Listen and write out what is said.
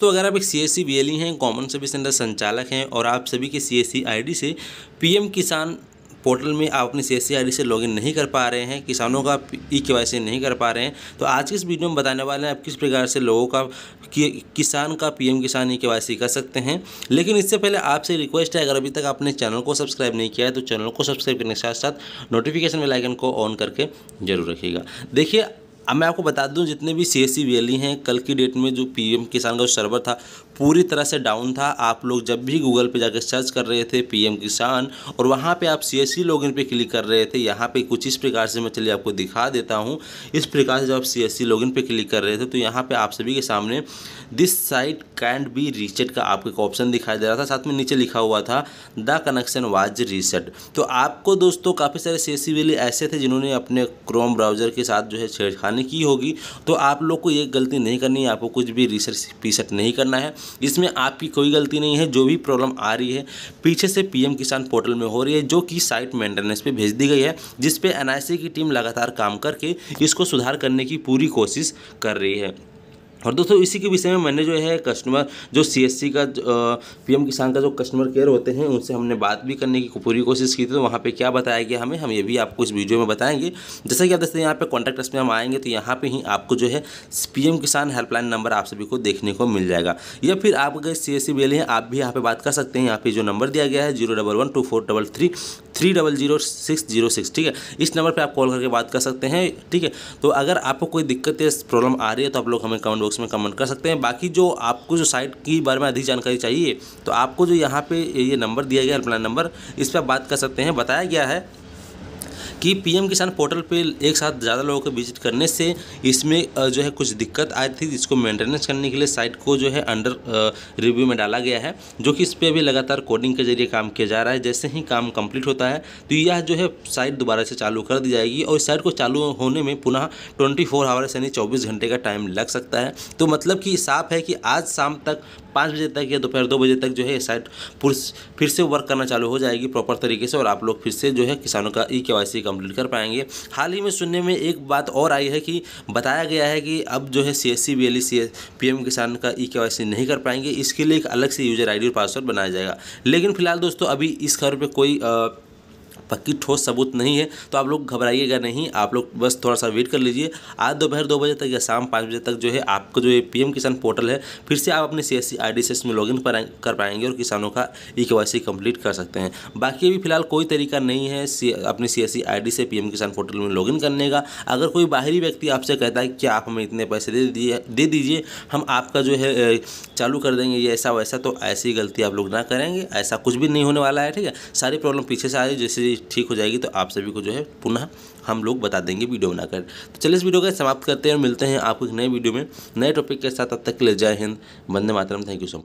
तो अगर आप एक C S C B L हैं कॉमन सर्विस सेंटर संचालक हैं और आप सभी के C S C I D से पी एम किसान पोर्टल में आप अपनी सी एस से लॉगिन नहीं कर पा रहे हैं किसानों का ई के e नहीं कर पा रहे हैं तो आज के इस वीडियो में बताने वाले हैं आप किस प्रकार से लोगों का कि, किसान का पीएम किसान ई e के कर सकते हैं लेकिन इससे पहले आपसे रिक्वेस्ट है अगर अभी तक आपने चैनल को सब्सक्राइब नहीं किया है तो चैनल को सब्सक्राइब करने के साथ साथ नोटिफिकेशन बेल को ऑन करके जरूर रखिएगा देखिए अब मैं आपको बता दूं जितने भी सी एस e हैं कल की डेट में जो पीएम किसान का सर्वर था पूरी तरह से डाउन था आप लोग जब भी गूगल पे जाकर सर्च कर रहे थे पीएम किसान और वहाँ पे आप सी एस सी लॉगिन पे क्लिक कर रहे थे यहाँ पे कुछ इस प्रकार से मैं चलिए आपको दिखा देता हूँ इस प्रकार से जब आप सी एस सी लॉगिन पे क्लिक कर रहे थे तो यहाँ पे आप सभी के सामने this site can't be reset का आपको एक ऑप्शन दिखाई दे रहा था साथ में नीचे लिखा हुआ था द कनेक्शन वाज रीसेट तो आपको दोस्तों काफ़ी सारे सी एस सी ऐसे थे जिन्होंने अपने क्रोम ब्राउज़र के साथ जो है छेड़खानी की होगी तो आप लोग को ये गलती नहीं करनी है आपको कुछ भी रीसेट पीसेट नहीं करना है इसमें आपकी कोई गलती नहीं है जो भी प्रॉब्लम आ रही है पीछे से पीएम किसान पोर्टल में हो रही है जो कि साइट मेंटेनेंस पे भेज दी गई है एन आई एनआईसी की टीम लगातार काम करके इसको सुधार करने की पूरी कोशिश कर रही है और दोस्तों इसी के विषय में मैंने जो है कस्टमर जो सीएससी का पीएम किसान का जो कस्टमर केयर होते हैं उनसे हमने बात भी करने की पूरी कोशिश की थी तो वहाँ पे क्या बताया गया हमें हम ये भी आपको इस वीडियो में बताएंगे जैसे कि आप दोस्तों यहाँ पे कॉन्टैक्ट लिस्ट में हम आएंगे तो यहाँ पे ही आपको जो है पीएम किसान हेल्पलाइन नंबर आप सभी को देखने को मिल जाएगा या फिर आप अगर सी एस हैं आप भी यहाँ पर बात कर सकते हैं यहाँ पर जो नंबर दिया गया है zero three double zero six zero six ठीक है इस नंबर पर आप कॉल करके बात कर सकते हैं ठीक है तो अगर आपको कोई दिक्कत या प्रॉब्लम आ रही है तो आप लोग हमें कमेंट बॉक्स में कमेंट कर सकते हैं बाकी जो आपको जो साइट के बारे में अधिक जानकारी चाहिए तो आपको जो यहाँ पर ये नंबर दिया गया हेल्पलाइन नंबर इस पर आप बात कर सकते हैं बताया गया है कि पीएम किसान पोर्टल पे एक साथ ज़्यादा लोगों को विजिट करने से इसमें जो है कुछ दिक्कत आई थी इसको मेंटेनेंस करने के लिए साइट को जो है अंडर रिव्यू में डाला गया है जो कि इस पर अभी लगातार कोडिंग के जरिए काम किया जा रहा है जैसे ही काम कम्प्लीट होता है तो यह जो है साइट दोबारा से चालू कर दी जाएगी और इस साइट को चालू होने में पुनः ट्वेंटी फोर आवर्स यानी चौबीस घंटे का टाइम लग सकता है तो मतलब कि साफ है कि आज शाम तक पाँच बजे तक या दोपहर दो बजे तक जो है साइट फिर से वर्क करना चालू हो जाएगी प्रॉपर तरीके से और आप लोग फिर से जो है किसानों का ई के से कंप्लीट कर पाएंगे हाल ही में सुनने में एक बात और आई है कि बताया गया है कि अब जो है C S C B L Kisan का ई e के नहीं कर पाएंगे इसके लिए एक अलग से यूज़र आई और पासवर्ड बनाया जाएगा लेकिन फिलहाल दोस्तों अभी इस खबर पर कोई आ, पक्की ठोस सबूत नहीं है तो आप लोग घबराइएगा नहीं आप लोग बस थोड़ा सा वेट कर लीजिए आज दोपहर दो बजे तक या शाम पाँच बजे तक जो है आपको जो ये पीएम किसान पोर्टल है फिर से आप अपने सी एस से इसमें लॉगिन कर पाएंगे और किसानों का ई के कंप्लीट कर सकते हैं बाकी अभी फिलहाल कोई तरीका नहीं है अपनी सी एस से एम किसान पोर्टल में लॉगिन करने का अगर कोई बाहरी व्यक्ति आपसे कहता है कि आप हमें इतने पैसे दे दीजिए दे दीजिए हम आपका जो है चालू कर देंगे ये ऐसा वैसा तो ऐसी गलती आप लोग ना करेंगे ऐसा कुछ भी नहीं होने वाला है ठीक है सारी प्रॉब्लम पीछे से आ रही जैसे चीज़ ठीक हो जाएगी तो आप सभी को जो है पुनः हम लोग बता देंगे वीडियो बनाकर तो चलिए इस वीडियो का समाप्त करते हैं और मिलते हैं आपको एक नए वीडियो में नए टॉपिक के साथ अब तक ले जय हिंद वंदे मातरम थैंक यू सो मच